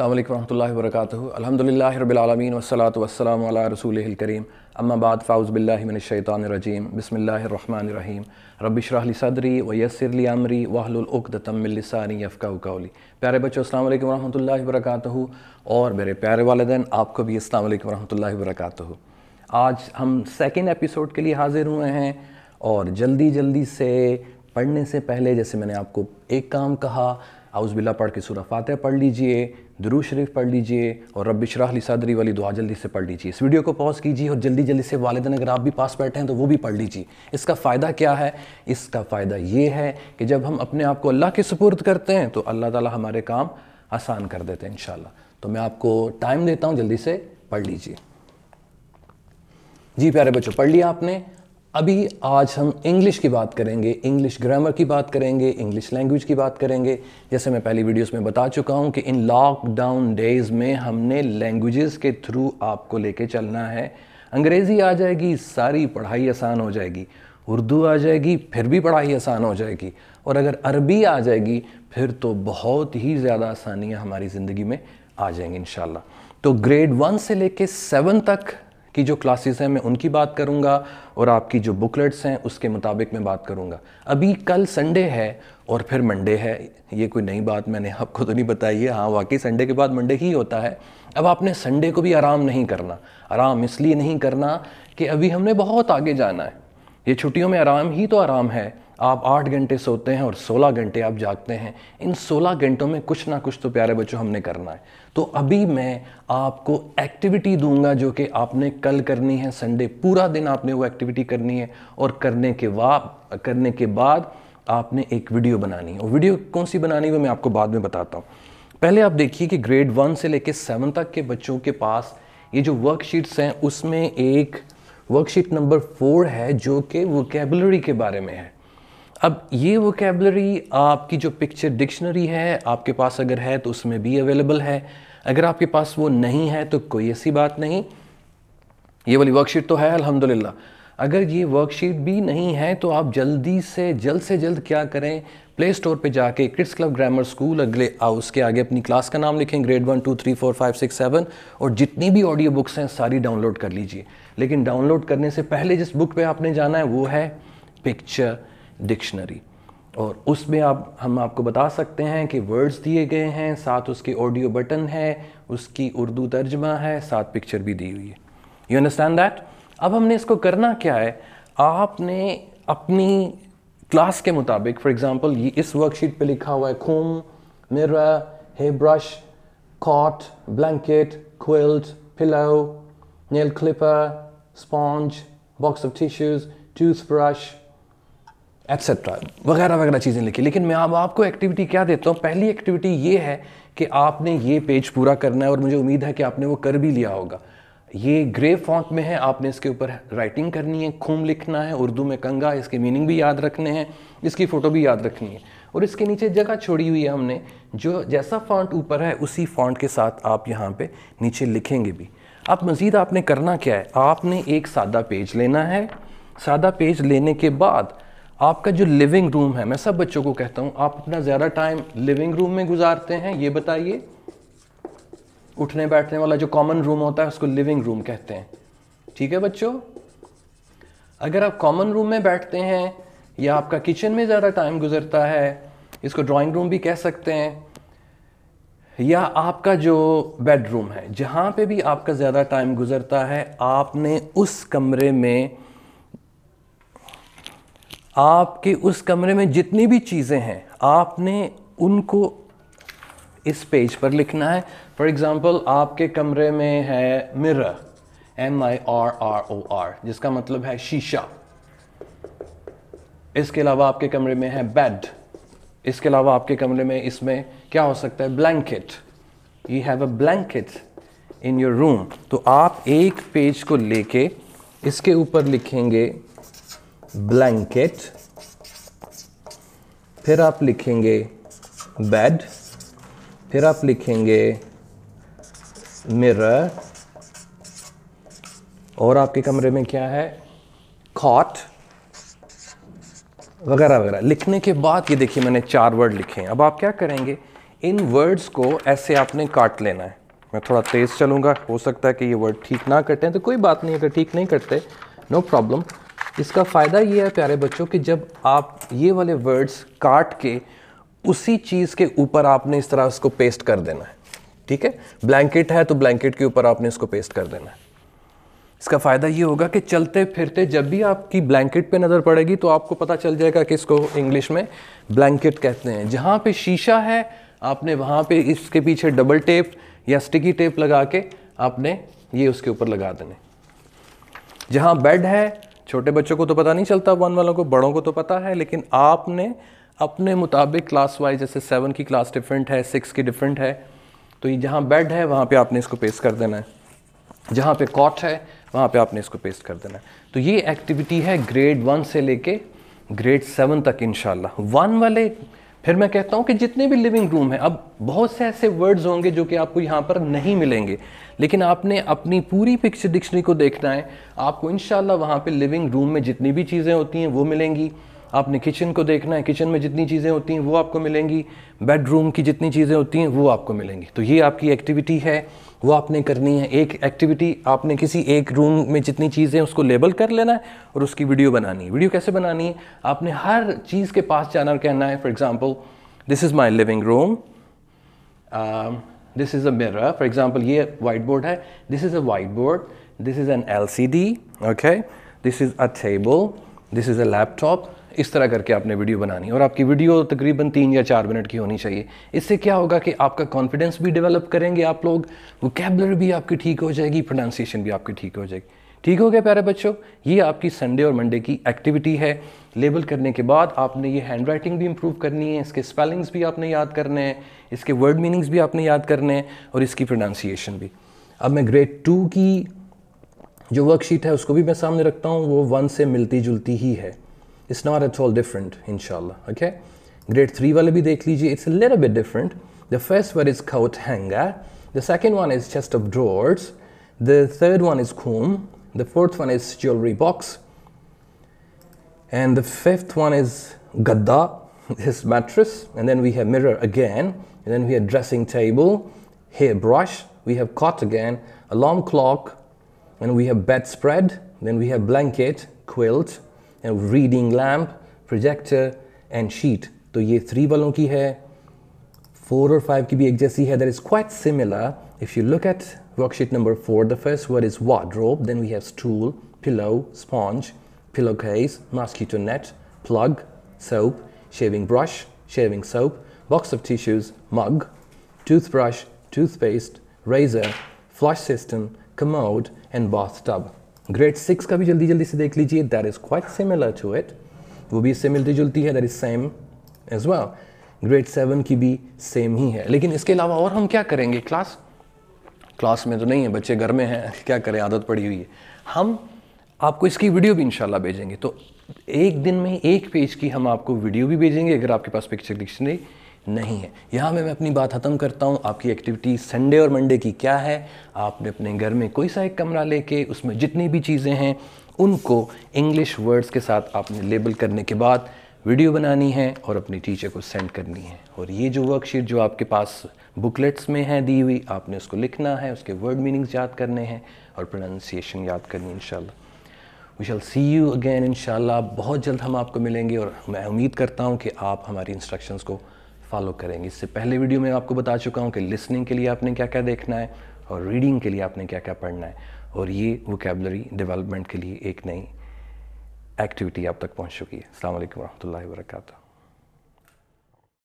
अल्लाम वरहमल वर्क अलहमदिल्ला वसलात वसलम रसूल करीम अम्माबाद फ़ाउज़बिल्लाशैतानरजीम बसमीम रबिशरली सदरी वयसरली अमरी वाहलतमिलसानी यफ़ाउकाउली प्यारे बच्चों अल्लाम वरहमल वर्क और मेरे प्यारे वालदेन आपको भी अल्लाम वरहमल वर्क आज हम सेकेंड एपिसोड के लिए हाज़िर हुए हैं और जल्दी जल्दी से पढ़ने से पहले जैसे मैंने आपको एक काम कहा बिल्ला पढ़ के सूरह फातह पढ़ लीजिए दरू शरीफ पढ़ लीजिए और रब शराहली सदरी वाली दुआ जल्दी से पढ़ लीजिए इस वीडियो को पॉज कीजिए और जल्दी जल्दी से वालदन अगर आप भी पास बैठे हैं तो वो भी पढ़ लीजिए इसका फ़ायदा क्या है इसका फ़ायदा ये है कि जब हम अपने आप को अल्लाह के सपुर्द करते हैं तो अल्लाह ताली हमारे काम आसान कर देते हैं इन तो मैं आपको टाइम देता हूँ जल्दी से पढ़ लीजिए जी प्यारे बच्चों पढ़ लिया आपने अभी आज हम इंग्लिश की बात करेंगे इंग्लिश ग्रामर की बात करेंगे इंग्लिश लैंग्वेज की बात करेंगे जैसे मैं पहली वीडियोस में बता चुका हूं कि इन लॉकडाउन डेज में हमने लैंग्वेजेस के थ्रू आपको लेके चलना है अंग्रेज़ी आ जाएगी सारी पढ़ाई आसान हो जाएगी उर्दू आ जाएगी फिर भी पढ़ाई आसान हो जाएगी और अगर अरबी आ जाएगी फिर तो बहुत ही ज़्यादा आसानियाँ हमारी ज़िंदगी में आ जाएंगी इन तो ग्रेड वन से लेके सेवन तक की जो क्लासेस हैं मैं उनकी बात करूँगा और आपकी जो बुकलेट्स हैं उसके मुताबिक मैं बात करूँगा अभी कल संडे है और फिर मंडे है ये कोई नई बात मैंने आपको तो नहीं बताई है हाँ वाकई संडे के बाद मंडे ही होता है अब आपने संडे को भी आराम नहीं करना आराम इसलिए नहीं करना कि अभी हमने बहुत आगे जाना है ये छुट्टियों में आराम ही तो आराम है आप आठ घंटे सोते हैं और सोलह घंटे आप जागते हैं इन सोलह घंटों में कुछ ना कुछ तो प्यारे बच्चों हमने करना है तो अभी मैं आपको एक्टिविटी दूंगा जो कि आपने कल करनी है संडे पूरा दिन आपने वो एक्टिविटी करनी है और करने के बाद करने के बाद आपने एक वीडियो बनानी है और वीडियो कौन सी बनानी है वो मैं आपको बाद में बताता हूँ पहले आप देखिए कि ग्रेड वन से लेकर सेवन तक के बच्चों के पास ये जो वर्कशीट्स हैं उसमें एक वर्कशीट नंबर फोर है जो कि वोकेबलरी के बारे में है अब ये वोकेबलरी आपकी जो पिक्चर डिक्शनरी है आपके पास अगर है तो उसमें भी अवेलेबल है अगर आपके पास वो नहीं है तो कोई ऐसी बात नहीं ये वाली वर्कशीट तो है अल्हम्दुलिल्लाह अगर ये वर्कशीट भी नहीं है तो आप जल्दी से जल्द से जल्द क्या करें प्ले स्टोर पे जाके किड्स क्लब ग्रामर स्कूल अगले हाउस के आगे अपनी क्लास का नाम लिखें grade one two three four five six seven और जितनी भी ऑडियो बुक्स हैं सारी डाउनलोड कर लीजिए लेकिन डाउनलोड करने से पहले जिस बुक पे आपने जाना है वो है पिक्चर डिक्शनरी और उसमें आप हम आपको बता सकते हैं कि वर्ड्स दिए गए हैं साथ उसके ऑडियो बटन है उसकी उर्दू तर्जमा है साथ पिक्चर भी दी हुई है यू अंडरस्टैंड दैट अब हमने इसको करना क्या है आपने अपनी क्लास के मुताबिक फॉर एग्ज़ाम्पल ये इस वर्कशीट पे लिखा हुआ है comb mirror hairbrush cot blanket quilt pillow nail clipper sponge box of tissues toothbrush etcetera वगैरह वगैरह चीज़ें लिखी लेकिन मैं अब आपको एक्टिविटी क्या देता हूँ पहली एक्टिविटी ये है कि आपने ये पेज पूरा करना है और मुझे उम्मीद है कि आपने वो कर भी लिया होगा ये ग्रे फॉन्ट में है आपने इसके ऊपर राइटिंग करनी है खूम लिखना है उर्दू में कंगा इसके मीनिंग भी याद रखने हैं इसकी फ़ोटो भी याद रखनी है और इसके नीचे जगह छोड़ी हुई है हमने जो जैसा फॉन्ट ऊपर है उसी फॉन्ट के साथ आप यहाँ पे नीचे लिखेंगे भी अब मज़ीद आपने करना क्या है आपने एक सादा पेज लेना है सादा पेज लेने के बाद आपका जो लिविंग रूम है मैं सब बच्चों को कहता हूँ आप अपना ज़्यादा टाइम लिविंग रूम में गुजारते हैं ये बताइए उठने बैठने वाला जो कॉमन रूम होता है उसको लिविंग रूम कहते हैं ठीक है बच्चों अगर आप कॉमन रूम में बैठते हैं या आपका किचन में ज़्यादा टाइम गुजरता है इसको ड्राइंग रूम भी कह सकते हैं या आपका जो बेडरूम है जहां पे भी आपका ज़्यादा टाइम गुजरता है आपने उस कमरे में आपके उस कमरे में जितनी भी चीज़ें हैं आपने उनको इस पेज पर लिखना है फॉर एग्ज़ाम्पल आपके कमरे में है mirror M I R R O R जिसका मतलब है शीशा इसके अलावा आपके कमरे में है बेड इसके अलावा आपके कमरे में इसमें क्या हो सकता है blanket you have a blanket in your room तो आप एक पेज को लेके इसके ऊपर लिखेंगे ब्लैंकेट फिर आप लिखेंगे बेड फिर आप लिखेंगे मिरर और आपके कमरे में क्या है खॉट वगैरह वगैरह लिखने के बाद ये देखिए मैंने चार वर्ड लिखे हैं अब आप क्या करेंगे इन वर्ड्स को ऐसे आपने काट लेना है मैं थोड़ा तेज़ चलूँगा हो सकता है कि ये वर्ड ठीक ना कटें तो कोई बात नहीं अगर ठीक नहीं करते नो प्रॉब्लम इसका फ़ायदा ये है प्यारे बच्चों कि जब आप ये वाले वर्ड्स काट के उसी चीज़ के ऊपर आपने इस तरह उसको पेस्ट कर देना है ठीक है ब्लैंकेट है तो ब्लैंकेट के ऊपर आपने इसको पेस्ट कर देना है इसका फ़ायदा ये होगा कि चलते फिरते जब भी आपकी ब्लैंकेट पे नज़र पड़ेगी तो आपको पता चल जाएगा कि इसको इंग्लिश में ब्लैंकेट कहते हैं जहाँ पे शीशा है आपने वहाँ पे इसके पीछे डबल टेप या स्टिकी टेप लगा के आपने ये उसके ऊपर लगा देने जहाँ बेड है छोटे बच्चों को तो पता नहीं चलता वन वालों को बड़ों को तो पता है लेकिन आपने अपने मुताबिक क्लास वाइज जैसे सेवन की क्लास डिफरेंट है सिक्स की डिफरेंट है तो ये जहाँ बेड है वहाँ पे आपने इसको पेस्ट कर देना है जहाँ पे कॉट है वहाँ पे आपने इसको पेस्ट कर देना है तो ये एक्टिविटी है ग्रेड वन से लेके ग्रेड सेवन तक इन वन वाले फिर मैं कहता हूँ कि जितने भी लिविंग रूम हैं अब बहुत से ऐसे वर्ड्स होंगे जो कि आपको यहाँ पर नहीं मिलेंगे लेकिन आपने अपनी पूरी पिक्चर डिक्शनरी को देखना है आपको इन वहाँ पर लिविंग रूम में जितनी भी चीज़ें होती हैं वो मिलेंगी आपने किचन को देखना है किचन में जितनी चीज़ें होती हैं वो आपको मिलेंगी बेडरूम की जितनी चीज़ें होती हैं वो आपको मिलेंगी तो ये आपकी एक्टिविटी है वो आपने करनी है एक एक्टिविटी आपने किसी एक रूम में जितनी चीज़ें उसको लेबल कर लेना है और उसकी वीडियो बनानी है वीडियो कैसे बनानी है आपने हर चीज़ के पास जाना और कहना है for example this is my living room this is a mirror for example ये वाइट बोर्ड है this is a whiteboard this is an L C D okay this is a table this is a laptop इस तरह करके आपने video बनानी और आपकी video तकरीबन तीन या चार मिनट की होनी चाहिए इससे क्या होगा कि आपका कॉन्फिडेंस भी डेवलप करेंगे आप लोग कैबलर भी आपकी ठीक हो जाएगी प्रोनाउंसिएशन भी आपकी ठीक हो जाएगी ठीक हो गया प्यारे बच्चों ये आपकी संडे और मंडे की एक्टिविटी है लेबल करने के बाद आपने ये हैंड राइटिंग भी इम्प्रूव करनी है इसके स्पेलिंग्स भी आपने याद करने हैं इसके वर्ड मीनिंग्स भी आपने याद करने हैं और इसकी प्रोनाउंसिएशन भी अब मैं ग्रेड टू की जो वर्कशीट है उसको भी मैं सामने रखता हूँ वो वन से मिलती जुलती ही है it's not at all different inshallah okay grade 3 wale bhi dekh lijiye it's a little bit different the first one is coat hanger the second one is chest of drawers the third one is comb the fourth one is jewelry box and the fifth one is gadda this mattress and then we have mirror again and then we have dressing table hair brush we have cot again alarm clock and we have bedspread then we have blanket quilt reading lamp projector and sheet तो ये three वालों की है four और five की भी एक जैसी है that is quite similar if you look at worksheet number four the first word is wardrobe then we have stool pillow sponge pillowcase mosquito net plug soap shaving brush shaving soap box of tissues mug toothbrush toothpaste razor flush system commode and bathtub grade six का भी जल्दी जल्दी से देख लीजिए that is quite similar to it वो भी इससे मिलती जुलती है that is same as well grade seven की भी सेम ही है लेकिन इसके अलावा और हम क्या करेंगे क्लास क्लास में तो नहीं है बच्चे घर में हैं क्या करें आदत पड़ी हुई है हम आपको इसकी वीडियो भी इंशाल्लाह भेजेंगे तो एक दिन में एक पेज की हम आपको वीडियो भी भेजेंगे अगर आपके पास पिक्चर डिक्शनरी नहीं है यहाँ में मैं अपनी बात ख़त्म करता हूँ आपकी एक्टिविटी संडे और मंडे की क्या है आपने अपने घर में कोई सा एक कमरा लेके उसमें जितनी भी चीज़ें हैं उनको इंग्लिश वर्ड्स के साथ आपने लेबल करने के बाद वीडियो बनानी है और अपनी टीचर को सेंड करनी है और ये जो वर्कशीट जो आपके पास बुकलेट्स में है दी हुई आपने उसको लिखना है उसके वर्ड मीनिंग्स याद करने हैं और प्रोनाउंसिएशन याद करनी and we shall see you again and बहुत जल्द हम आपको मिलेंगे और मैं उम्मीद करता हूँ कि आप हमारी इंस्ट्रक्शंस को फॉलो करेंगे इससे पहले वीडियो में आपको बता चुका हूँ कि लिसनिंग के लिए आपने क्या क्या देखना है और रीडिंग के लिए आपने क्या क्या पढ़ना है और ये वोकेबलरी डेवलपमेंट के लिए एक नई एक्टिविटी आप तक पहुँच चुकी है अल्लाम वरहमल वर्का